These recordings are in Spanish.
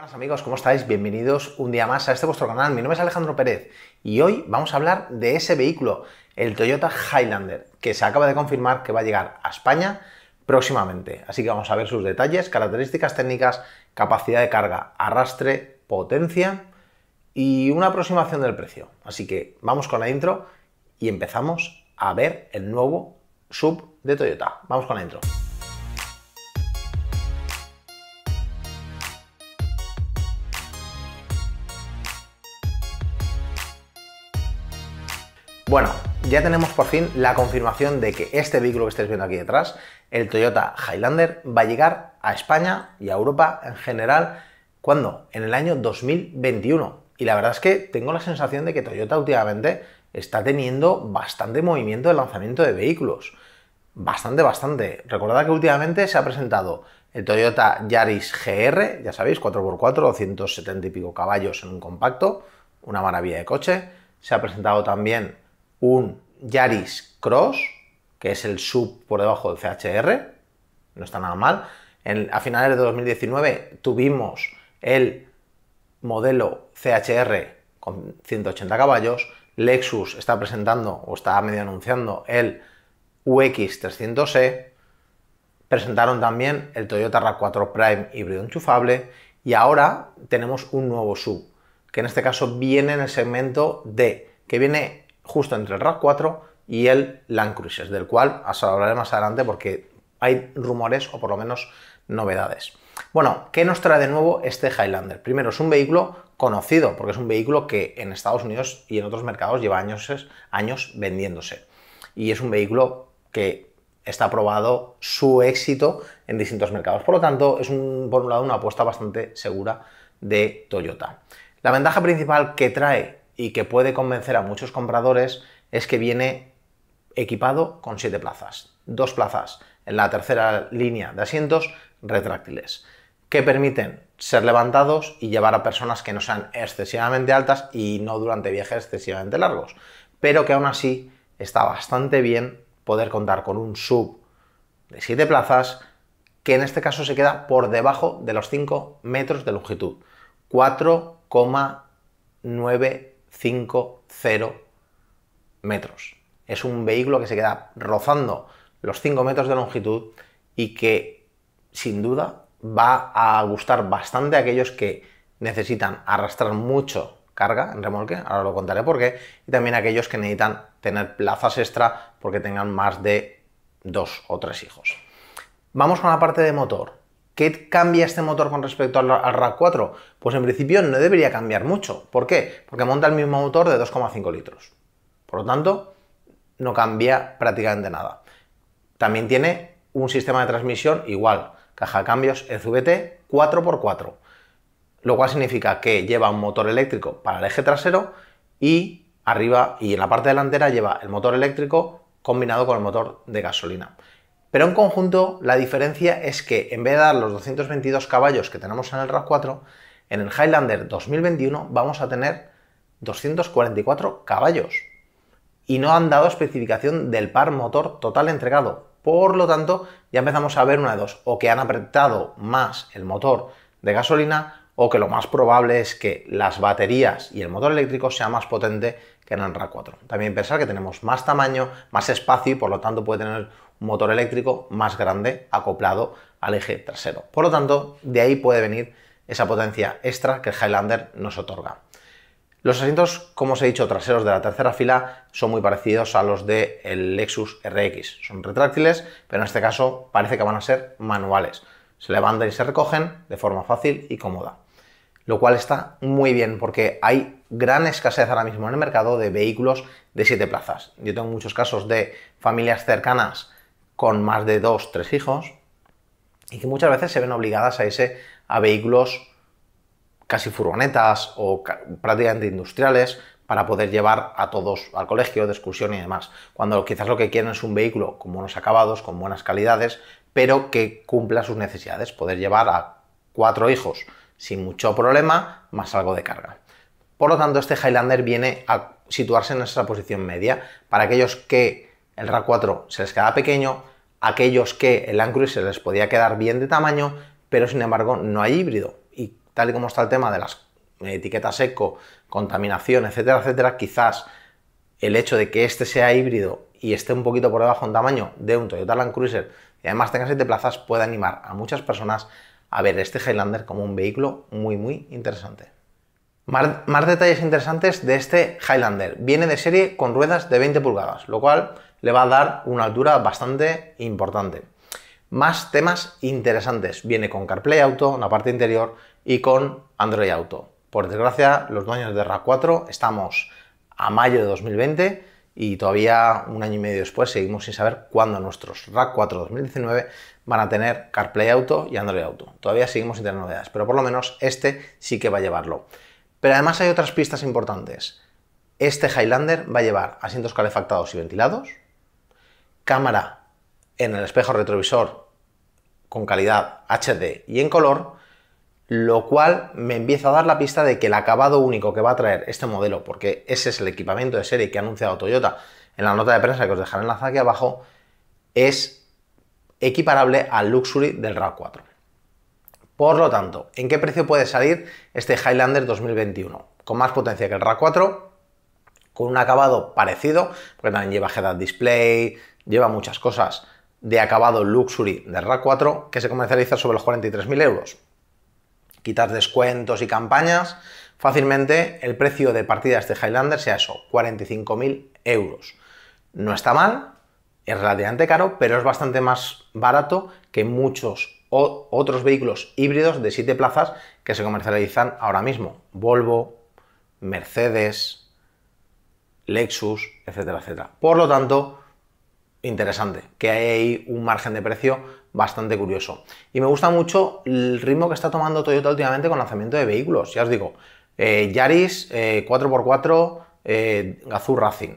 buenas amigos, ¿cómo estáis? Bienvenidos un día más a este vuestro canal. Mi nombre es Alejandro Pérez y hoy vamos a hablar de ese vehículo, el Toyota Highlander, que se acaba de confirmar que va a llegar a España próximamente. Así que vamos a ver sus detalles, características técnicas, capacidad de carga, arrastre, potencia y una aproximación del precio. Así que vamos con la intro y empezamos a ver el nuevo sub de Toyota. Vamos con la intro. Bueno, ya tenemos por fin la confirmación de que este vehículo que estáis viendo aquí detrás, el Toyota Highlander, va a llegar a España y a Europa en general, ¿cuándo? En el año 2021. Y la verdad es que tengo la sensación de que Toyota últimamente está teniendo bastante movimiento de lanzamiento de vehículos. Bastante, bastante. Recordad que últimamente se ha presentado el Toyota Yaris GR, ya sabéis, 4x4, 270 y pico caballos en un compacto, una maravilla de coche. Se ha presentado también un Yaris Cross, que es el sub por debajo del CHR, no está nada mal. En, a finales de 2019 tuvimos el modelo CHR con 180 caballos, Lexus está presentando o está medio anunciando el UX300E, presentaron también el Toyota RAV4 Prime híbrido enchufable y ahora tenemos un nuevo sub, que en este caso viene en el segmento D, que viene justo entre el RAV4 y el Land Cruiser, del cual os hablaré más adelante porque hay rumores o por lo menos novedades. Bueno, ¿qué nos trae de nuevo este Highlander? Primero, es un vehículo conocido, porque es un vehículo que en Estados Unidos y en otros mercados lleva años, vendiéndose. Y es un vehículo que está probado su éxito en distintos mercados. Por lo tanto, es un, por un lado una apuesta bastante segura de Toyota. La ventaja principal que trae y que puede convencer a muchos compradores es que viene equipado con 7 plazas, dos plazas en la tercera línea de asientos retráctiles, que permiten ser levantados y llevar a personas que no sean excesivamente altas y no durante viajes excesivamente largos, pero que aún así está bastante bien poder contar con un sub de 7 plazas que en este caso se queda por debajo de los 5 metros de longitud, 4,9 0 metros. Es un vehículo que se queda rozando los 5 metros de longitud y que sin duda va a gustar bastante a aquellos que necesitan arrastrar mucho carga en remolque, ahora lo contaré por qué, y también a aquellos que necesitan tener plazas extra porque tengan más de dos o tres hijos. Vamos con la parte de motor. ¿Qué cambia este motor con respecto al, r 4 Pues en principio no debería cambiar mucho. ¿Por qué? Porque monta el mismo motor de 2,5 litros. Por lo tanto, no cambia prácticamente nada. También tiene un sistema de transmisión igual, caja de cambios FVT, e 4x4, lo cual significa que lleva un motor eléctrico para el eje trasero y arriba y en la parte delantera lleva el motor eléctrico combinado con el motor de gasolina. Pero en conjunto, la diferencia es que en vez de dar los 222 caballos que tenemos en el RAV4, en el Highlander 2021 vamos a tener 244 caballos. Y no han dado especificación del par motor total entregado. Por lo tanto, ya empezamos a ver una de dos. O que han apretado más el motor de gasolina o que lo más probable es que las baterías y el motor eléctrico sea más potente que en el RAV4. También pensar que tenemos más tamaño, más espacio y por lo tanto puede tener motor eléctrico más grande acoplado al eje trasero. Por lo tanto, de ahí puede venir esa potencia extra que el Highlander nos otorga. Los asientos, como os he dicho, traseros de la tercera fila son muy parecidos a los del Lexus RX. Son retráctiles, pero en este caso parece que van a ser manuales. Se levantan y se recogen de forma fácil y cómoda. Lo cual está muy bien porque hay gran escasez ahora mismo en el mercado de vehículos de 7 plazas. Yo tengo muchos casos de familias cercanas con más de dos, tres hijos y que muchas veces se ven obligadas a irse a vehículos casi furgonetas o prácticamente industriales para poder llevar a todos al colegio de excursión y demás, cuando quizás lo que quieren es un vehículo con buenos acabados, con buenas calidades, pero que cumpla sus necesidades, poder llevar a cuatro hijos sin mucho problema, más algo de carga. Por lo tanto, este Highlander viene a situarse en esa posición media, para aquellos que el ra 4 se les queda pequeño, aquellos que el Land Cruiser les podía quedar bien de tamaño, pero sin embargo no hay híbrido. Y tal y como está el tema de las etiquetas eco, contaminación, etcétera, etcétera, quizás el hecho de que este sea híbrido y esté un poquito por debajo en tamaño de un Toyota Land Cruiser y además tenga 7 plazas puede animar a muchas personas a ver este Highlander como un vehículo muy muy interesante. Más, más detalles interesantes de este Highlander. Viene de serie con ruedas de 20 pulgadas, lo cual le va a dar una altura bastante importante. Más temas interesantes. Viene con CarPlay Auto en la parte interior y con Android Auto. Por desgracia, los dueños de RAV4 estamos a mayo de 2020 y todavía un año y medio después seguimos sin saber cuándo nuestros RAV4 2019 van a tener CarPlay Auto y Android Auto. Todavía seguimos sin tener novedades, pero por lo menos este sí que va a llevarlo. Pero además hay otras pistas importantes. Este Highlander va a llevar asientos calefactados y ventilados, cámara en el espejo retrovisor con calidad HD y en color, lo cual me empieza a dar la pista de que el acabado único que va a traer este modelo, porque ese es el equipamiento de serie que ha anunciado Toyota en la nota de prensa que os dejaré enlazada aquí abajo, es equiparable al Luxury del RAV4. Por lo tanto, ¿en qué precio puede salir este Highlander 2021? Con más potencia que el RAV4, con un acabado parecido, porque también lleva head display, lleva muchas cosas de acabado luxury de RAC 4 que se comercializa sobre los 43.000 euros. Quitas descuentos y campañas, fácilmente el precio de partida de este Highlander sea eso, 45.000 euros. No está mal, es relativamente caro, pero es bastante más barato que muchos otros vehículos híbridos de 7 plazas que se comercializan ahora mismo. Volvo, Mercedes, Lexus, etcétera, etcétera. Por lo tanto, interesante, que hay un margen de precio bastante curioso. Y me gusta mucho el ritmo que está tomando Toyota últimamente con lanzamiento de vehículos, ya os digo, eh, Yaris 4x4 eh, eh Racing,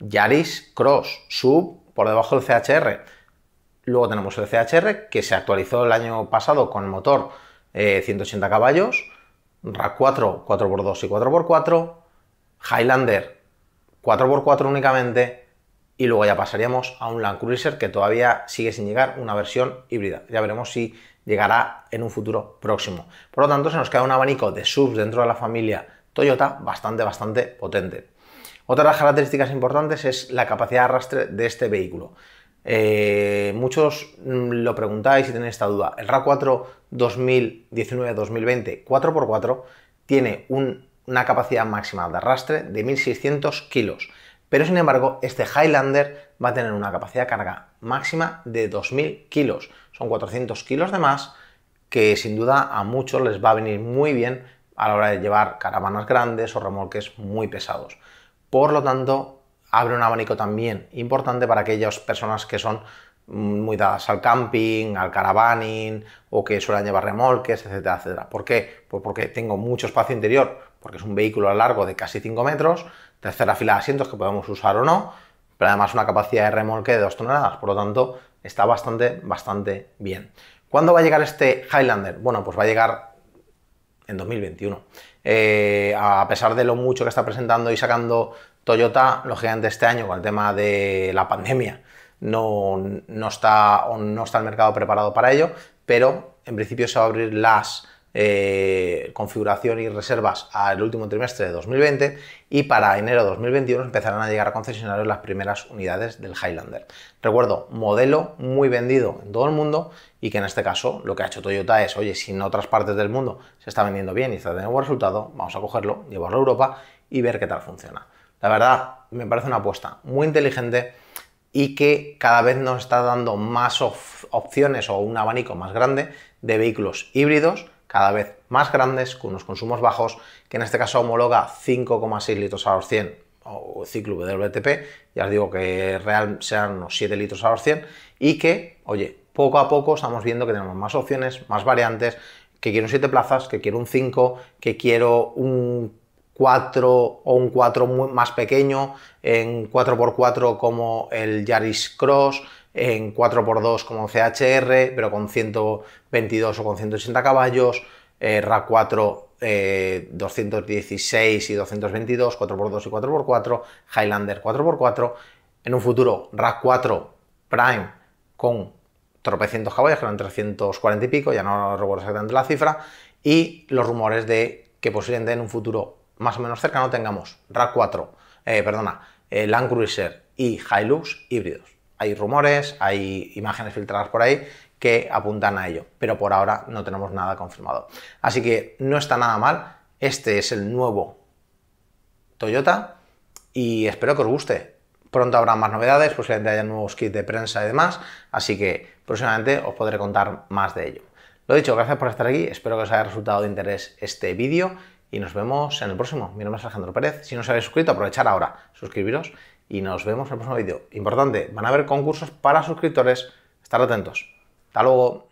Yaris Cross, Sub por debajo del CHR. Luego tenemos el CHR que se actualizó el año pasado con motor 180 eh, caballos, Rack 4 4 4x2 y 4x4, Highlander 4x4 únicamente, y luego ya pasaríamos a un Land Cruiser que todavía sigue sin llegar una versión híbrida. Ya veremos si llegará en un futuro próximo. Por lo tanto, se nos queda un abanico de subs dentro de la familia Toyota bastante, bastante potente. Otra de las características importantes es la capacidad de arrastre de este vehículo. Eh, muchos mm, lo preguntáis y tenéis esta duda. El RA4 2019-2020 4x4 tiene una capacidad máxima de arrastre de 1600 kilos pero sin embargo este Highlander va a tener una capacidad de carga máxima de 2.000 kilos. Son 400 kilos de más que sin duda a muchos les va a venir muy bien a la hora de llevar caravanas grandes o remolques muy pesados. Por lo tanto, abre un abanico también importante para aquellas personas que son mm, muy dadas al camping, al caravaning o que suelen llevar remolques, etcétera, etcétera. ¿Por qué? Pues porque tengo mucho espacio interior, porque es un vehículo a largo de casi 5 metros, tercera fila de asientos que podemos usar o no, pero además una capacidad de remolque de 2 toneladas, por lo tanto está bastante, bastante bien. ¿Cuándo va a llegar este Highlander? Bueno, pues va a llegar en 2021. Eh, a pesar de lo mucho que está presentando y sacando Toyota, lógicamente este año con el tema de la pandemia no, está, no está el mercado preparado para ello, pero en principio se va a abrir las eh, configuración y reservas al último trimestre de 2020 y para enero de 2021 empezarán a llegar a concesionarios las primeras unidades del Highlander. Recuerdo, modelo muy vendido en todo el mundo y que en este caso lo que ha hecho Toyota es, oye, si en otras partes del mundo se está vendiendo bien y está teniendo buen resultado, vamos a cogerlo, llevarlo a Europa y ver qué tal funciona. La verdad, me parece una apuesta muy inteligente y que cada vez nos está dando más opciones o un abanico más grande de vehículos híbridos cada vez más grandes, con unos consumos bajos, que en este caso homologa 5,6 litros a los 100 o ciclo WTP, ya os digo que real sean unos 7 litros a los 100 y que, oye, poco a poco estamos viendo que tenemos más opciones, más variantes, que quiero un 7 plazas, que quiero un 5, que quiero un 4 o un 4 más pequeño, en 4x4 como el Yaris Cross, en 4x2 como CHR, pero con 122 o con 180 caballos, eh, 4 216 eh, y 222, 4x2 y 4x4, Highlander 4x4, en un futuro RA4 Prime con tropecientos caballos, que eran 340 y pico, ya no recuerdo exactamente la cifra, y los rumores de que posiblemente en un futuro más o menos cercano tengamos RAV4, eh, perdona, eh, Land Cruiser y Hilux híbridos hay rumores, hay imágenes filtradas por ahí que apuntan a ello, pero por ahora no tenemos nada confirmado. Así que no está nada mal, este es el nuevo Toyota y espero que os guste. Pronto habrá más novedades, posiblemente haya nuevos kits de prensa y demás, así que próximamente os podré contar más de ello. Lo dicho, gracias por estar aquí, espero que os haya resultado de interés este vídeo y nos vemos en el próximo. Mi nombre es Alejandro Pérez, si no os habéis suscrito aprovechar ahora, suscribiros y nos vemos en el próximo vídeo. Importante, van a haber concursos para suscriptores. Estar atentos. Hasta luego.